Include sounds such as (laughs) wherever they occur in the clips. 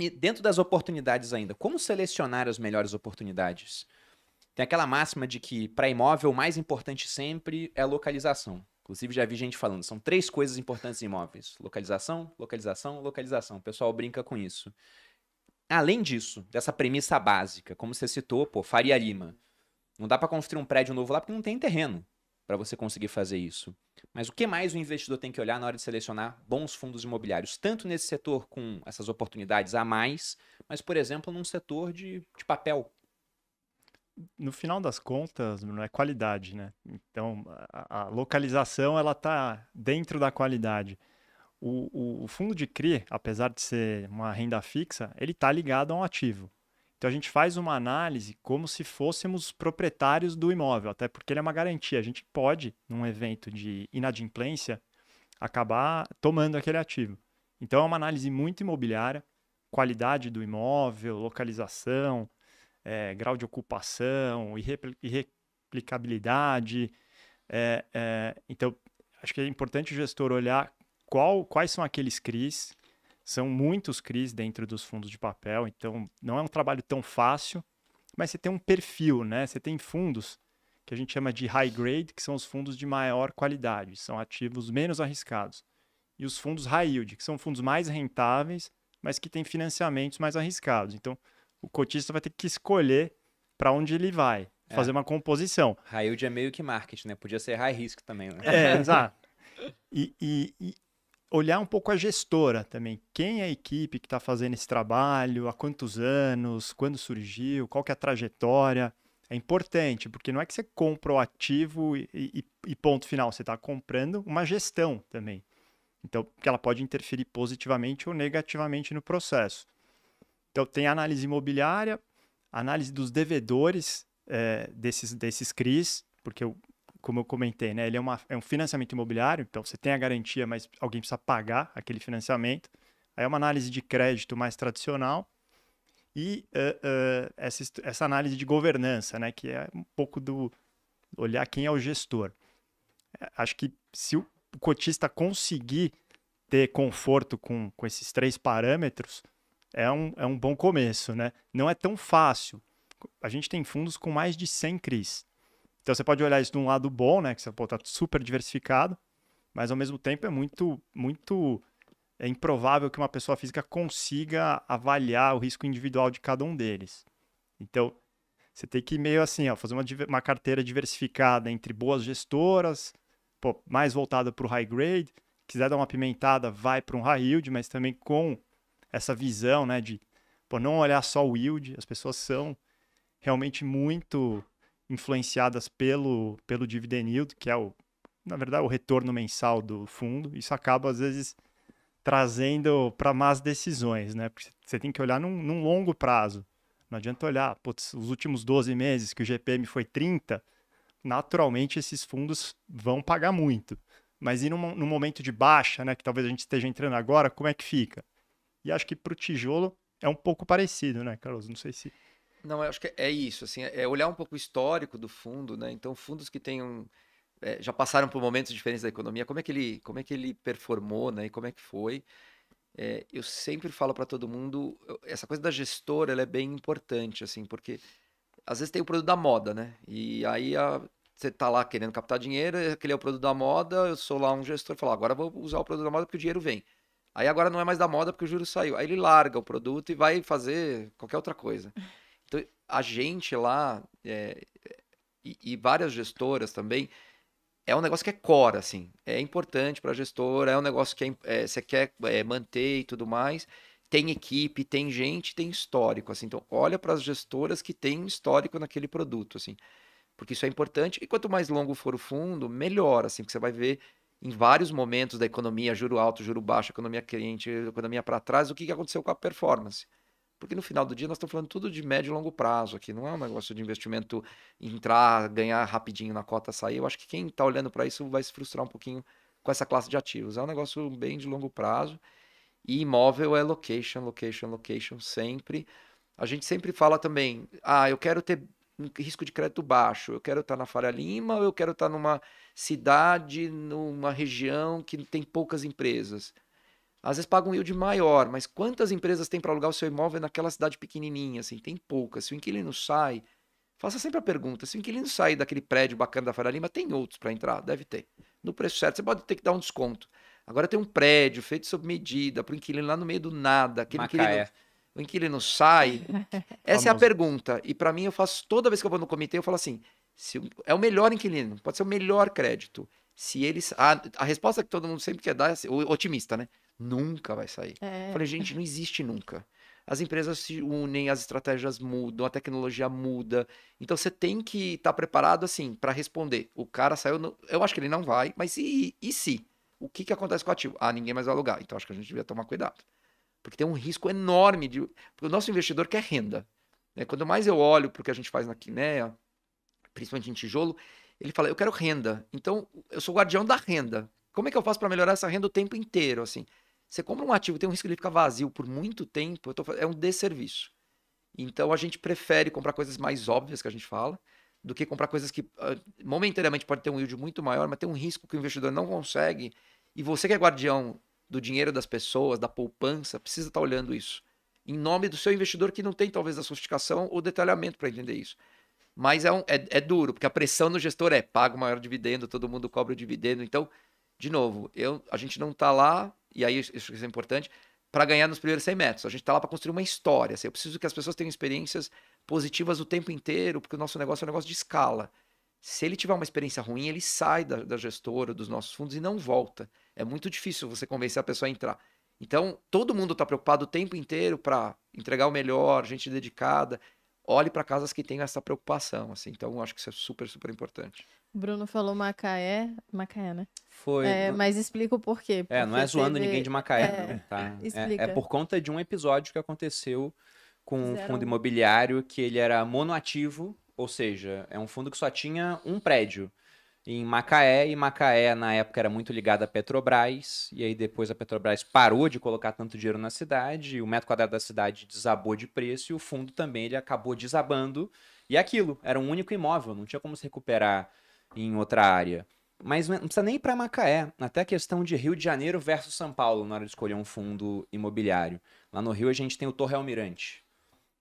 E dentro das oportunidades ainda, como selecionar as melhores oportunidades? Tem aquela máxima de que para imóvel o mais importante sempre é a localização. Inclusive já vi gente falando, são três coisas importantes em imóveis: localização, localização, localização. O pessoal brinca com isso. Além disso, dessa premissa básica, como você citou, pô, Faria Lima. Não dá para construir um prédio novo lá porque não tem terreno para você conseguir fazer isso. Mas o que mais o investidor tem que olhar na hora de selecionar bons fundos imobiliários, tanto nesse setor com essas oportunidades a mais, mas, por exemplo, num setor de, de papel? No final das contas, não é qualidade, né? Então, a, a localização ela está dentro da qualidade. O, o, o fundo de CRI, apesar de ser uma renda fixa, ele está ligado a um ativo. Então a gente faz uma análise como se fôssemos proprietários do imóvel, até porque ele é uma garantia. A gente pode, num evento de inadimplência, acabar tomando aquele ativo. Então é uma análise muito imobiliária, qualidade do imóvel, localização, é, grau de ocupação, irreplicabilidade. É, é, então acho que é importante o gestor olhar qual, quais são aqueles CRIs são muitos CRIs dentro dos fundos de papel, então não é um trabalho tão fácil, mas você tem um perfil, né? Você tem fundos que a gente chama de high grade, que são os fundos de maior qualidade, são ativos menos arriscados. E os fundos high yield, que são fundos mais rentáveis, mas que têm financiamentos mais arriscados. Então, o cotista vai ter que escolher para onde ele vai, é. fazer uma composição. High yield é meio que marketing, né? Podia ser high risk também, né? É, (laughs) exato. E, e, e, olhar um pouco a gestora também. Quem é a equipe que está fazendo esse trabalho, há quantos anos, quando surgiu, qual que é a trajetória. É importante, porque não é que você compra o ativo e, e, e ponto final, você está comprando uma gestão também. Então, que ela pode interferir positivamente ou negativamente no processo. Então, tem análise imobiliária, análise dos devedores é, desses, desses CRIs, porque o, como eu comentei, né? Ele é, uma, é um financiamento imobiliário, então você tem a garantia, mas alguém precisa pagar aquele financiamento. Aí é uma análise de crédito mais tradicional e uh, uh, essa, essa análise de governança, né? Que é um pouco do olhar quem é o gestor. É, acho que se o cotista conseguir ter conforto com, com esses três parâmetros, é um, é um bom começo, né? Não é tão fácil. A gente tem fundos com mais de 100 CRIs. Então você pode olhar isso de um lado bom, né? Que você pô, tá super diversificado, mas ao mesmo tempo é muito, muito é improvável que uma pessoa física consiga avaliar o risco individual de cada um deles. Então você tem que meio assim, ó, fazer uma, uma carteira diversificada entre boas gestoras, pô, mais voltada para o high grade. Quiser dar uma pimentada, vai para um high yield, mas também com essa visão, né, de pô, não olhar só o yield. As pessoas são realmente muito influenciadas pelo, pelo dividend yield, que é o, na verdade, o retorno mensal do fundo. Isso acaba, às vezes, trazendo para más decisões, né? Porque você tem que olhar num, num longo prazo. Não adianta olhar, putz, os últimos 12 meses que o GPM foi 30, naturalmente esses fundos vão pagar muito. Mas e num, num momento de baixa, né, que talvez a gente esteja entrando agora, como é que fica? E acho que para o tijolo é um pouco parecido, né, Carlos? Não sei se não, eu acho que é isso, assim, é olhar um pouco o histórico do fundo, né? Então, fundos que tenham é, eh, já passaram por momentos diferentes da economia, como é que ele, como é que ele performou, né? E como é que foi? É, eu sempre falo para todo mundo, essa coisa da gestora, ela é bem importante, assim, porque às vezes tem o produto da moda, né? E aí a, você tá lá querendo captar dinheiro, é aquele é o produto da moda, eu sou lá um gestor, falo, agora vou usar o produto da moda porque o dinheiro vem. Aí agora não é mais da moda porque o juro saiu. Aí ele larga o produto e vai fazer qualquer outra coisa a gente lá, é, e, e, várias gestoras também, é um negócio que é core, assim. É importante para a gestora, é um negócio que é, é você quer é, manter e tudo mais. Tem equipe, tem gente, tem histórico, assim. Então, olha para as gestoras que têm histórico naquele produto, assim. Porque isso é importante. E quanto mais longo for o fundo, melhor, assim, porque você vai ver em vários momentos da economia, juro alto, juro baixo, economia cliente, economia para trás, o que aconteceu com a performance. Porque no final do dia nós estamos falando tudo de médio e longo prazo aqui, não é um negócio de investimento entrar, ganhar rapidinho na cota, sair. Eu acho que quem está olhando para isso vai se frustrar um pouquinho com essa classe de ativos. É um negócio bem de longo prazo. E imóvel é location, location, location sempre. A gente sempre fala também, ah, eu quero ter risco de crédito baixo, eu quero estar tá na Faria Lima, ou eu quero estar tá numa cidade, numa região que tem poucas empresas. Às vezes paga um yield maior, mas quantas empresas tem para alugar o seu imóvel naquela cidade pequenininha? Assim, tem poucas. Se o inquilino sai, faça sempre a pergunta: se o inquilino sair daquele prédio bacana da Faria Lima, tem outros para entrar? Deve ter. No preço certo, você pode ter que dar um desconto. Agora tem um prédio feito sob medida para o inquilino lá no meio do nada. Aquele inquilino, o inquilino sai. (laughs) Essa é a pergunta. E para mim, eu faço toda vez que eu vou no comitê, eu falo assim: se, é o melhor inquilino, pode ser o melhor crédito. Se eles. A, a resposta que todo mundo sempre quer dar é assim, o otimista, né? Nunca vai sair. É. Falei, gente, não existe nunca. As empresas se unem, as estratégias mudam, a tecnologia muda. Então você tem que estar tá preparado assim para responder. O cara saiu, no... eu acho que ele não vai, mas e, e se? O que, que acontece com o ativo? Ah, ninguém mais vai alugar. Então acho que a gente devia tomar cuidado. Porque tem um risco enorme de. Porque o nosso investidor quer renda. Né? Quando mais eu olho para o que a gente faz na Quinea, né, principalmente em tijolo, ele fala: eu quero renda. Então eu sou guardião da renda. Como é que eu faço para melhorar essa renda o tempo inteiro? assim? Você compra um ativo, tem um risco de ele ficar vazio por muito tempo, tô, é um desserviço. Então a gente prefere comprar coisas mais óbvias que a gente fala, do que comprar coisas que ah, momentaneamente pode ter um yield muito maior, mas tem um risco que o investidor não consegue. E você que é guardião do dinheiro das pessoas, da poupança, precisa estar tá olhando isso. Em nome do seu investidor que não tem talvez a sofisticação ou detalhamento para entender isso. Mas é, um, é, é, duro, porque a pressão no gestor é paga o maior dividendo, todo mundo cobra o dividendo. Então, de novo, eu, a gente não está lá e aí isso é importante, para ganhar nos primeiros 100 metros. A gente está lá para construir uma história. Assim, eu preciso que as pessoas tenham experiências positivas o tempo inteiro, porque o nosso negócio é um negócio de escala. Se ele tiver uma experiência ruim, ele sai da, da gestora, dos nossos fundos e não volta. É muito difícil você convencer a pessoa a entrar. Então, todo mundo está preocupado o tempo inteiro para entregar o melhor, gente dedicada olhe para casas que tenham essa preocupação, assim. Então, acho que isso é super, super importante. Bruno falou Macaé, Macaé, né? Foi. É, mas explica o porquê. É, não é zoando teve... ninguém de Macaé, é, não, tá? É, é, por conta de um episódio que aconteceu com um fundo imobiliário que ele era monoativo, ou seja, é um fundo que só tinha um prédio em Macaé, e Macaé na época era muito ligada à Petrobras, e aí depois a Petrobras parou de colocar tanto dinheiro na cidade, o metro quadrado da cidade desabou de preço e o fundo também ele acabou desabando, e aquilo, era um único imóvel, não tinha como se recuperar em outra área. Mas não precisa nem ir para Macaé, até a questão de Rio de Janeiro versus São Paulo na hora de escolher um fundo imobiliário. Lá no Rio a gente tem o Torre Almirante.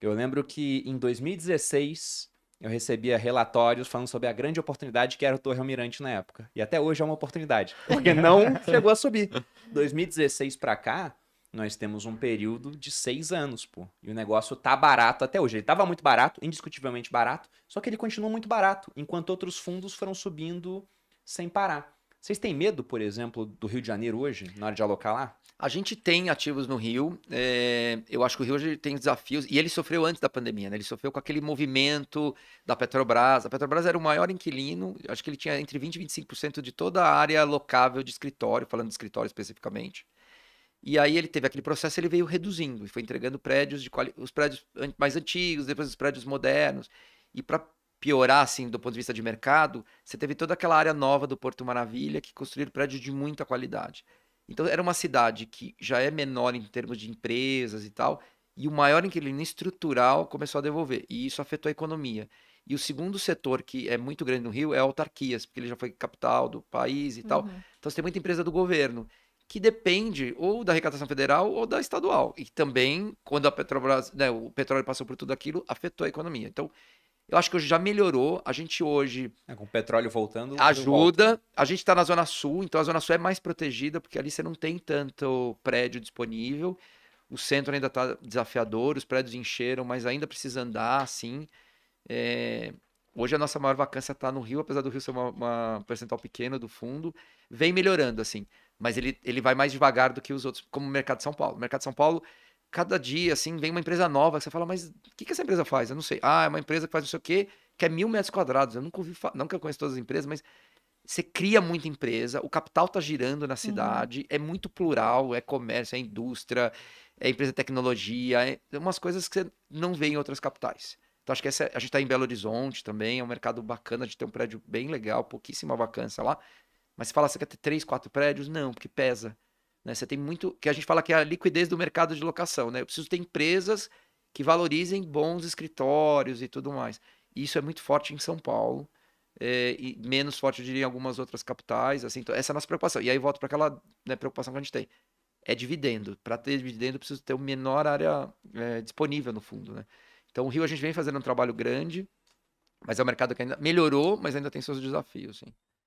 Eu lembro que em 2016 eu recebia relatórios falando sobre a grande oportunidade que era o Torre Almirante na época. E até hoje é uma oportunidade, porque (laughs) não chegou a subir. 2016 para cá, nós temos um período de seis anos, pô. E o negócio tá barato até hoje. Ele tava muito barato, indiscutivelmente barato, só que ele continua muito barato, enquanto outros fundos foram subindo sem parar. Vocês têm medo, por exemplo, do Rio de Janeiro hoje, na hora de alocar lá? A gente tem ativos no Rio. É, eu acho que o Rio hoje tem desafios. E ele sofreu antes da pandemia, né? Ele sofreu com aquele movimento da Petrobras. A Petrobras era o maior inquilino. Acho que ele tinha entre 20% e 25% de toda a área locável de escritório, falando de escritório especificamente. E aí ele teve aquele processo, ele veio reduzindo e foi entregando prédios de quali... os prédios mais antigos, depois os prédios modernos. E para piorar, assim, do ponto de vista de mercado, você teve toda aquela área nova do Porto Maravilha que construíram prédios de muita qualidade. Então, era uma cidade que já é menor em termos de empresas e tal, e o maior inquilino estrutural começou a devolver, e isso afetou a economia. E o segundo setor que é muito grande no Rio é autarquias, porque ele já foi capital do país e uhum. tal. Então, você tem muita empresa do governo que depende ou da arrecadação federal ou da estadual. E também, quando a Petrobras, né, o petróleo passou por tudo aquilo, afetou a economia. Então, eu acho que hoje já melhorou. A gente hoje. É, com o petróleo voltando. Ajuda. Volta. A gente está na Zona Sul, então a Zona Sul é mais protegida, porque ali você não tem tanto prédio disponível. O centro ainda está desafiador, os prédios encheram, mas ainda precisa andar, assim. É... Hoje a nossa maior vacância está no Rio, apesar do Rio ser uma, uma percentual pequena do fundo. Vem melhorando, assim. Mas ele, ele vai mais devagar do que os outros, como o mercado de São Paulo. O mercado de São Paulo cada dia, assim, vem uma empresa nova que você fala, mas o que, que essa empresa faz? Eu não sei. Ah, é uma empresa que faz não sei o quê, que é mil metros quadrados. Eu nunca ouvi falar, não que eu conheço todas as empresas, mas você cria muita empresa, o capital tá girando na uhum. cidade, uhum. é muito plural, é comércio, é indústria, é empresa de tecnologia, é, é umas coisas que você não vê em outras capitais. Então acho que essa, a gente tá em Belo Horizonte também, é um mercado bacana de ter um prédio bem legal, pouquíssima vacância lá. Mas você fala, você quer ter três, quatro prédios? Não, porque pesa. Né? Você tem muito. que a gente fala que é a liquidez do mercado de locação, né? Eu preciso ter empresas que valorizem bons escritórios e tudo mais. Isso é muito forte em São Paulo. É, e menos forte, eu diria, em algumas outras capitais. Assim, então, essa é a nossa preocupação. E aí volto para aquela né, preocupação que a gente tem. É dividendo. Para ter dividendo, eu preciso ter uma menor área é, disponível no fundo. Né? Então, o Rio a gente vem fazendo um trabalho grande, mas é um mercado que ainda melhorou, mas ainda tem seus desafios. Sim.